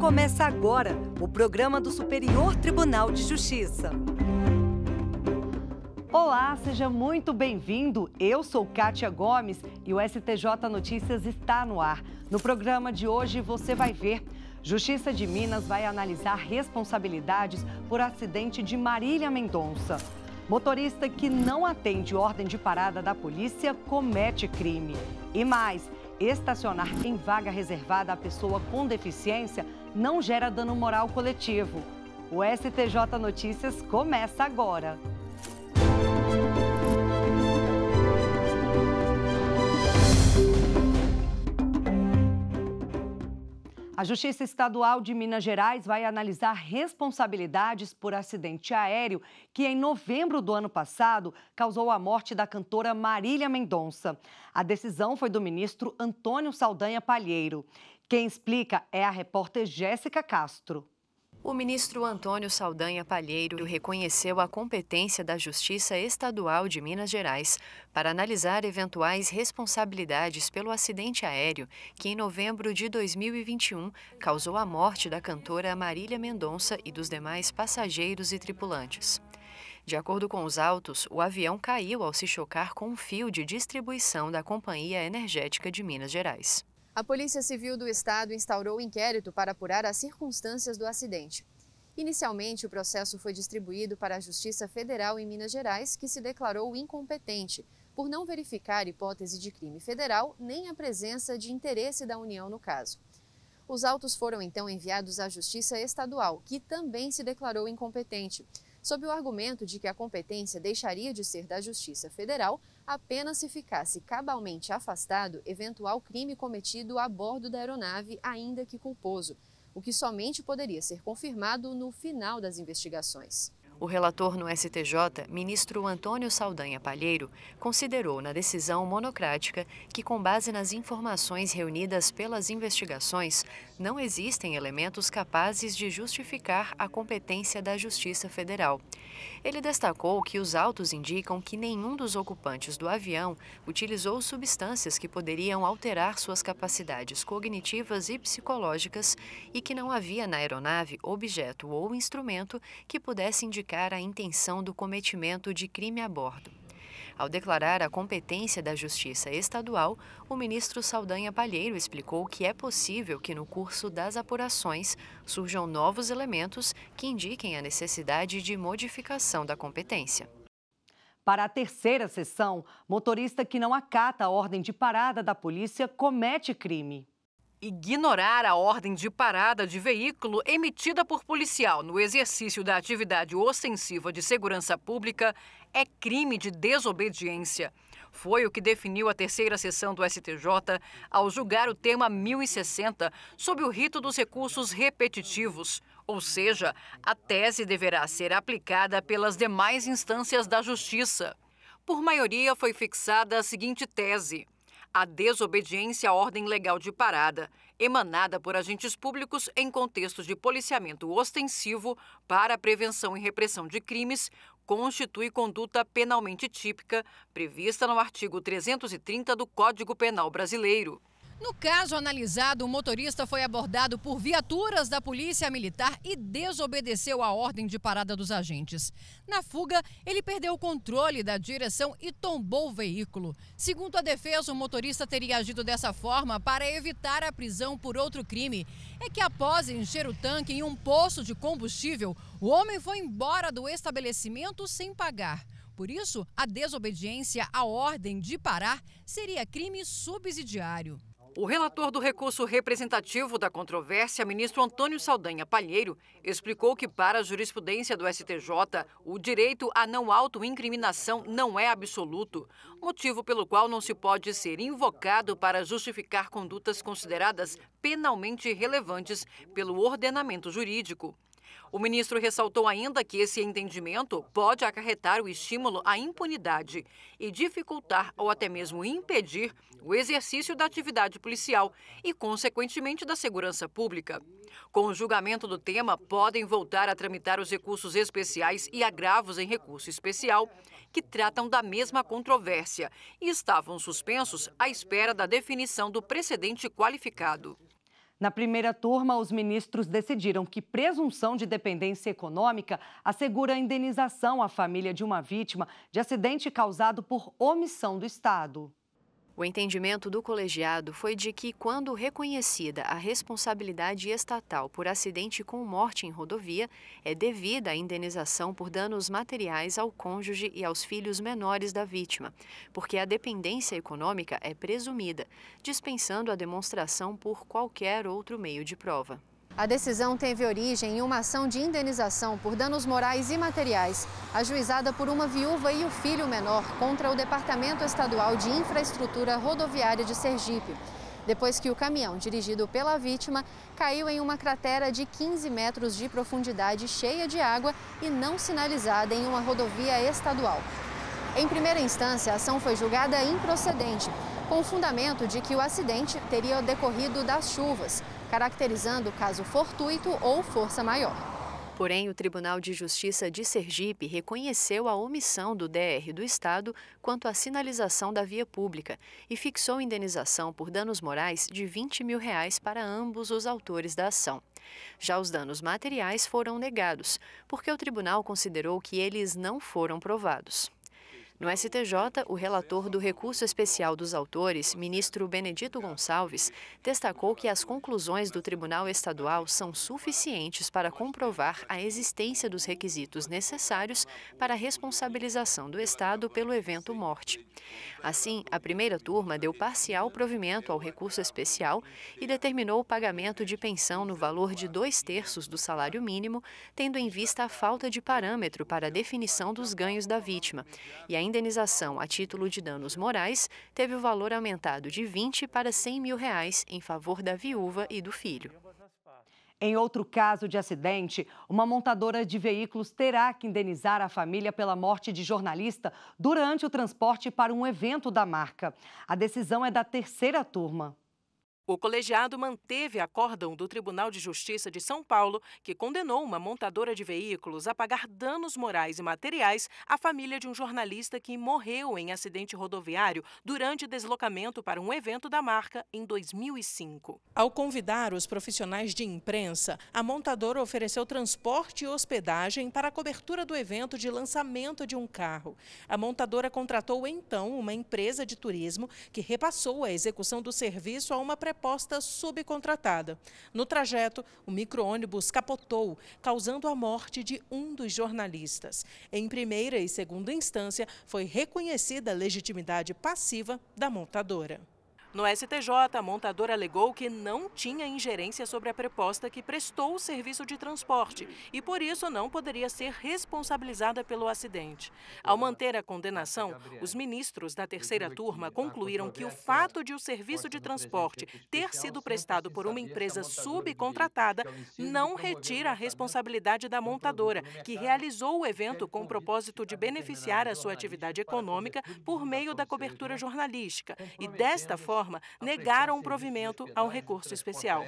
Começa agora o programa do Superior Tribunal de Justiça. Olá, seja muito bem-vindo. Eu sou Kátia Gomes e o STJ Notícias está no ar. No programa de hoje você vai ver. Justiça de Minas vai analisar responsabilidades por acidente de Marília Mendonça. Motorista que não atende ordem de parada da polícia comete crime. E mais, estacionar em vaga reservada a pessoa com deficiência não gera dano moral coletivo. O STJ Notícias começa agora. A Justiça Estadual de Minas Gerais vai analisar responsabilidades por acidente aéreo que, em novembro do ano passado, causou a morte da cantora Marília Mendonça. A decisão foi do ministro Antônio Saldanha Palheiro. Quem explica é a repórter Jéssica Castro. O ministro Antônio Saldanha Palheiro reconheceu a competência da Justiça Estadual de Minas Gerais para analisar eventuais responsabilidades pelo acidente aéreo que, em novembro de 2021, causou a morte da cantora Marília Mendonça e dos demais passageiros e tripulantes. De acordo com os autos, o avião caiu ao se chocar com um fio de distribuição da Companhia Energética de Minas Gerais. A Polícia Civil do Estado instaurou inquérito para apurar as circunstâncias do acidente. Inicialmente, o processo foi distribuído para a Justiça Federal em Minas Gerais, que se declarou incompetente por não verificar hipótese de crime federal nem a presença de interesse da União no caso. Os autos foram então enviados à Justiça Estadual, que também se declarou incompetente sob o argumento de que a competência deixaria de ser da Justiça Federal apenas se ficasse cabalmente afastado eventual crime cometido a bordo da aeronave, ainda que culposo, o que somente poderia ser confirmado no final das investigações. O relator no STJ, ministro Antônio Saldanha Palheiro, considerou na decisão monocrática que, com base nas informações reunidas pelas investigações, não existem elementos capazes de justificar a competência da Justiça Federal. Ele destacou que os autos indicam que nenhum dos ocupantes do avião utilizou substâncias que poderiam alterar suas capacidades cognitivas e psicológicas e que não havia na aeronave objeto ou instrumento que pudesse indicar justificar a intenção do cometimento de crime a bordo. Ao declarar a competência da Justiça Estadual, o ministro Saldanha Palheiro explicou que é possível que no curso das apurações surjam novos elementos que indiquem a necessidade de modificação da competência. Para a terceira sessão, motorista que não acata a ordem de parada da polícia comete crime ignorar a ordem de parada de veículo emitida por policial no exercício da atividade ostensiva de segurança pública é crime de desobediência. Foi o que definiu a terceira sessão do STJ ao julgar o tema 1060 sob o rito dos recursos repetitivos, ou seja, a tese deverá ser aplicada pelas demais instâncias da Justiça. Por maioria, foi fixada a seguinte tese a desobediência à ordem legal de parada, emanada por agentes públicos em contextos de policiamento ostensivo para a prevenção e repressão de crimes, constitui conduta penalmente típica, prevista no artigo 330 do Código Penal Brasileiro. No caso analisado, o motorista foi abordado por viaturas da Polícia Militar e desobedeceu a ordem de parada dos agentes. Na fuga, ele perdeu o controle da direção e tombou o veículo. Segundo a defesa, o motorista teria agido dessa forma para evitar a prisão por outro crime. É que após encher o tanque em um poço de combustível, o homem foi embora do estabelecimento sem pagar. Por isso, a desobediência à ordem de parar seria crime subsidiário. O relator do recurso representativo da controvérsia, ministro Antônio Saldanha Palheiro, explicou que, para a jurisprudência do STJ, o direito à não autoincriminação não é absoluto, motivo pelo qual não se pode ser invocado para justificar condutas consideradas penalmente relevantes pelo ordenamento jurídico. O ministro ressaltou ainda que esse entendimento pode acarretar o estímulo à impunidade e dificultar ou até mesmo impedir o exercício da atividade policial e, consequentemente, da segurança pública. Com o julgamento do tema, podem voltar a tramitar os recursos especiais e agravos em recurso especial, que tratam da mesma controvérsia e estavam suspensos à espera da definição do precedente qualificado. Na primeira turma, os ministros decidiram que presunção de dependência econômica assegura a indenização à família de uma vítima de acidente causado por omissão do Estado. O entendimento do colegiado foi de que, quando reconhecida a responsabilidade estatal por acidente com morte em rodovia, é devida a indenização por danos materiais ao cônjuge e aos filhos menores da vítima, porque a dependência econômica é presumida, dispensando a demonstração por qualquer outro meio de prova. A decisão teve origem em uma ação de indenização por danos morais e materiais, ajuizada por uma viúva e o filho menor contra o Departamento Estadual de Infraestrutura Rodoviária de Sergipe, depois que o caminhão dirigido pela vítima caiu em uma cratera de 15 metros de profundidade cheia de água e não sinalizada em uma rodovia estadual. Em primeira instância, a ação foi julgada improcedente com o fundamento de que o acidente teria decorrido das chuvas, caracterizando caso fortuito ou força maior. Porém, o Tribunal de Justiça de Sergipe reconheceu a omissão do DR do Estado quanto à sinalização da via pública e fixou indenização por danos morais de 20 mil reais para ambos os autores da ação. Já os danos materiais foram negados, porque o tribunal considerou que eles não foram provados. No STJ, o relator do recurso especial dos autores, ministro Benedito Gonçalves, destacou que as conclusões do Tribunal Estadual são suficientes para comprovar a existência dos requisitos necessários para a responsabilização do Estado pelo evento morte. Assim, a primeira turma deu parcial provimento ao recurso especial e determinou o pagamento de pensão no valor de dois terços do salário mínimo, tendo em vista a falta de parâmetro para a definição dos ganhos da vítima e a indenização a título de danos morais teve o valor aumentado de 20 para 100 mil reais em favor da viúva e do filho. Em outro caso de acidente, uma montadora de veículos terá que indenizar a família pela morte de jornalista durante o transporte para um evento da marca. A decisão é da terceira turma. O colegiado manteve acórdão do Tribunal de Justiça de São Paulo, que condenou uma montadora de veículos a pagar danos morais e materiais à família de um jornalista que morreu em acidente rodoviário durante deslocamento para um evento da marca em 2005. Ao convidar os profissionais de imprensa, a montadora ofereceu transporte e hospedagem para a cobertura do evento de lançamento de um carro. A montadora contratou então uma empresa de turismo que repassou a execução do serviço a uma preparação posta subcontratada. No trajeto, o micro-ônibus capotou, causando a morte de um dos jornalistas. Em primeira e segunda instância, foi reconhecida a legitimidade passiva da montadora. No STJ, a montadora alegou que não tinha ingerência sobre a proposta que prestou o serviço de transporte e, por isso, não poderia ser responsabilizada pelo acidente. Ao manter a condenação, os ministros da terceira turma concluíram que o fato de o serviço de transporte ter sido prestado por uma empresa subcontratada é não retira a responsabilidade da montadora, que realizou o evento com o propósito de beneficiar a sua atividade econômica por meio da cobertura jornalística e, desta forma, forma, negaram o provimento ao recurso especial.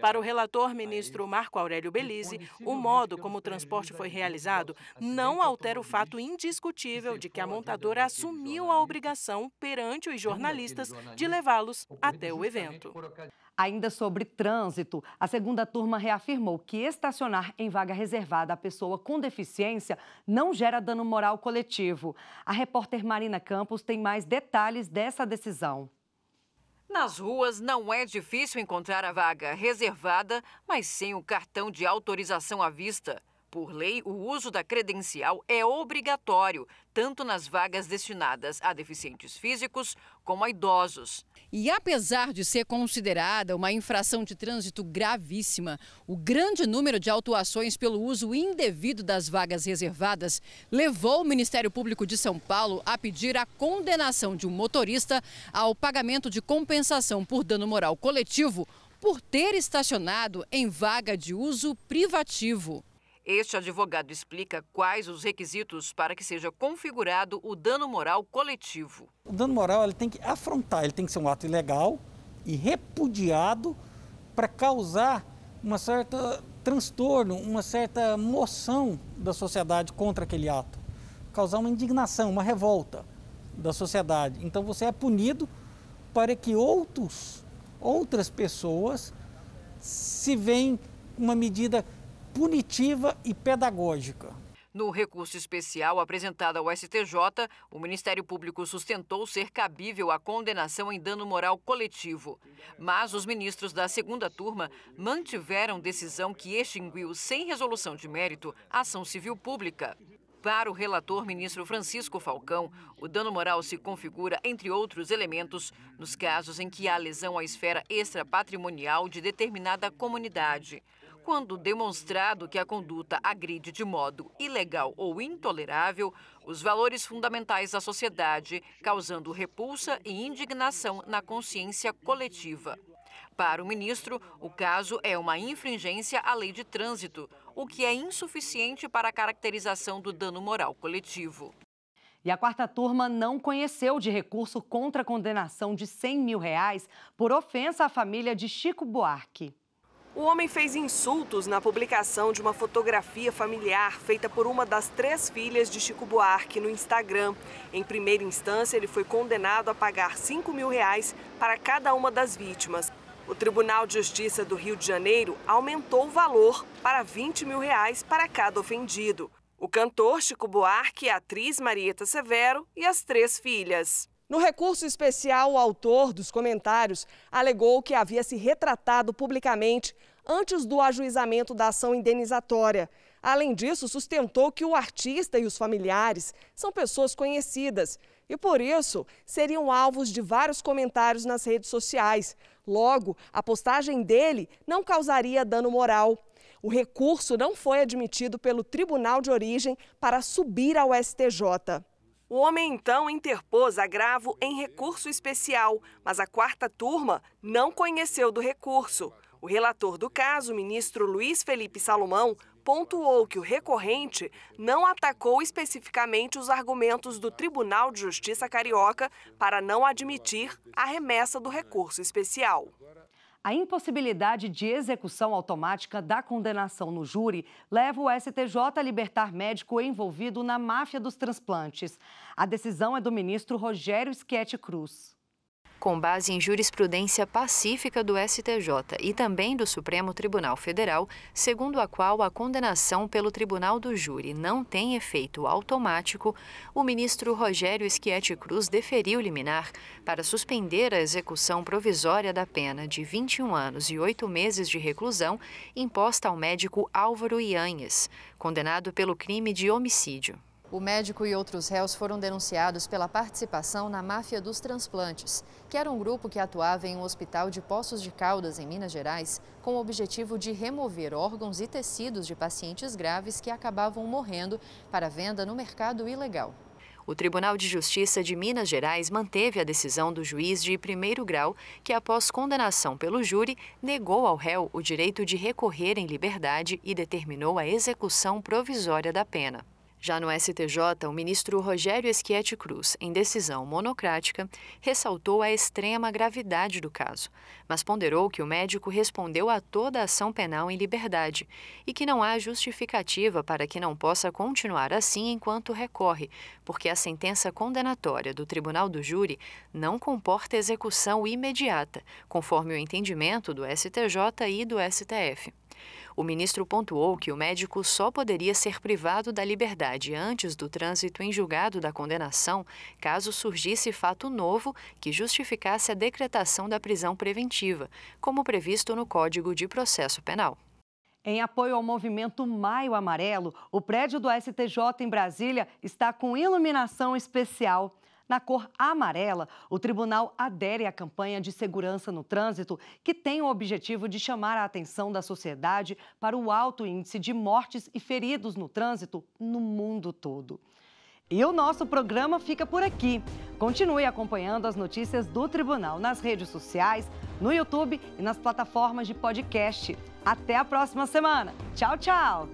Para o relator ministro Marco Aurélio Belize, o modo como o transporte foi realizado não altera o fato indiscutível de que a montadora assumiu a obrigação perante os jornalistas de levá-los até o evento. Ainda sobre trânsito, a segunda turma reafirmou que estacionar em vaga reservada a pessoa com deficiência não gera dano moral coletivo. A repórter Marina Campos tem mais detalhes dessa decisão. Nas ruas não é difícil encontrar a vaga reservada, mas sem o cartão de autorização à vista. Por lei, o uso da credencial é obrigatório, tanto nas vagas destinadas a deficientes físicos como a idosos. E apesar de ser considerada uma infração de trânsito gravíssima, o grande número de autuações pelo uso indevido das vagas reservadas levou o Ministério Público de São Paulo a pedir a condenação de um motorista ao pagamento de compensação por dano moral coletivo por ter estacionado em vaga de uso privativo. Este advogado explica quais os requisitos para que seja configurado o dano moral coletivo. O dano moral ele tem que afrontar, ele tem que ser um ato ilegal e repudiado para causar uma certa transtorno, uma certa moção da sociedade contra aquele ato, causar uma indignação, uma revolta da sociedade. Então você é punido para que outros, outras pessoas se veem uma medida punitiva e pedagógica. No recurso especial apresentado ao STJ, o Ministério Público sustentou ser cabível a condenação em dano moral coletivo. Mas os ministros da segunda turma mantiveram decisão que extinguiu, sem resolução de mérito, a ação civil pública. Para o relator ministro Francisco Falcão, o dano moral se configura, entre outros elementos, nos casos em que há lesão à esfera extrapatrimonial de determinada comunidade. Quando demonstrado que a conduta agride de modo ilegal ou intolerável os valores fundamentais da sociedade, causando repulsa e indignação na consciência coletiva. Para o ministro, o caso é uma infringência à lei de trânsito, o que é insuficiente para a caracterização do dano moral coletivo. E a quarta turma não conheceu de recurso contra a condenação de 100 mil reais por ofensa à família de Chico Buarque. O homem fez insultos na publicação de uma fotografia familiar feita por uma das três filhas de Chico Buarque no Instagram. Em primeira instância, ele foi condenado a pagar 5 mil reais para cada uma das vítimas. O Tribunal de Justiça do Rio de Janeiro aumentou o valor para 20 mil reais para cada ofendido. O cantor Chico Buarque, a atriz Marieta Severo e as três filhas. No recurso especial, o autor dos comentários alegou que havia se retratado publicamente antes do ajuizamento da ação indenizatória. Além disso, sustentou que o artista e os familiares são pessoas conhecidas e, por isso, seriam alvos de vários comentários nas redes sociais. Logo, a postagem dele não causaria dano moral. O recurso não foi admitido pelo tribunal de origem para subir ao STJ. O homem então interpôs agravo em recurso especial, mas a quarta turma não conheceu do recurso. O relator do caso, ministro Luiz Felipe Salomão, pontuou que o recorrente não atacou especificamente os argumentos do Tribunal de Justiça Carioca para não admitir a remessa do recurso especial. A impossibilidade de execução automática da condenação no júri leva o STJ a libertar médico envolvido na máfia dos transplantes. A decisão é do ministro Rogério Schietti Cruz com base em jurisprudência pacífica do STJ e também do Supremo Tribunal Federal, segundo a qual a condenação pelo Tribunal do Júri não tem efeito automático, o ministro Rogério Schietti Cruz deferiu liminar para suspender a execução provisória da pena de 21 anos e 8 meses de reclusão imposta ao médico Álvaro Ianes, condenado pelo crime de homicídio. O médico e outros réus foram denunciados pela participação na máfia dos transplantes, que era um grupo que atuava em um hospital de Poços de Caldas, em Minas Gerais, com o objetivo de remover órgãos e tecidos de pacientes graves que acabavam morrendo para venda no mercado ilegal. O Tribunal de Justiça de Minas Gerais manteve a decisão do juiz de primeiro grau, que, após condenação pelo júri, negou ao réu o direito de recorrer em liberdade e determinou a execução provisória da pena. Já no STJ, o ministro Rogério Esquete Cruz, em decisão monocrática, ressaltou a extrema gravidade do caso, mas ponderou que o médico respondeu a toda ação penal em liberdade e que não há justificativa para que não possa continuar assim enquanto recorre, porque a sentença condenatória do Tribunal do Júri não comporta execução imediata, conforme o entendimento do STJ e do STF. O ministro pontuou que o médico só poderia ser privado da liberdade antes do trânsito em julgado da condenação, caso surgisse fato novo que justificasse a decretação da prisão preventiva, como previsto no Código de Processo Penal. Em apoio ao movimento Maio Amarelo, o prédio do STJ em Brasília está com iluminação especial. Na cor amarela, o tribunal adere à campanha de segurança no trânsito, que tem o objetivo de chamar a atenção da sociedade para o alto índice de mortes e feridos no trânsito no mundo todo. E o nosso programa fica por aqui. Continue acompanhando as notícias do tribunal nas redes sociais, no YouTube e nas plataformas de podcast. Até a próxima semana. Tchau, tchau!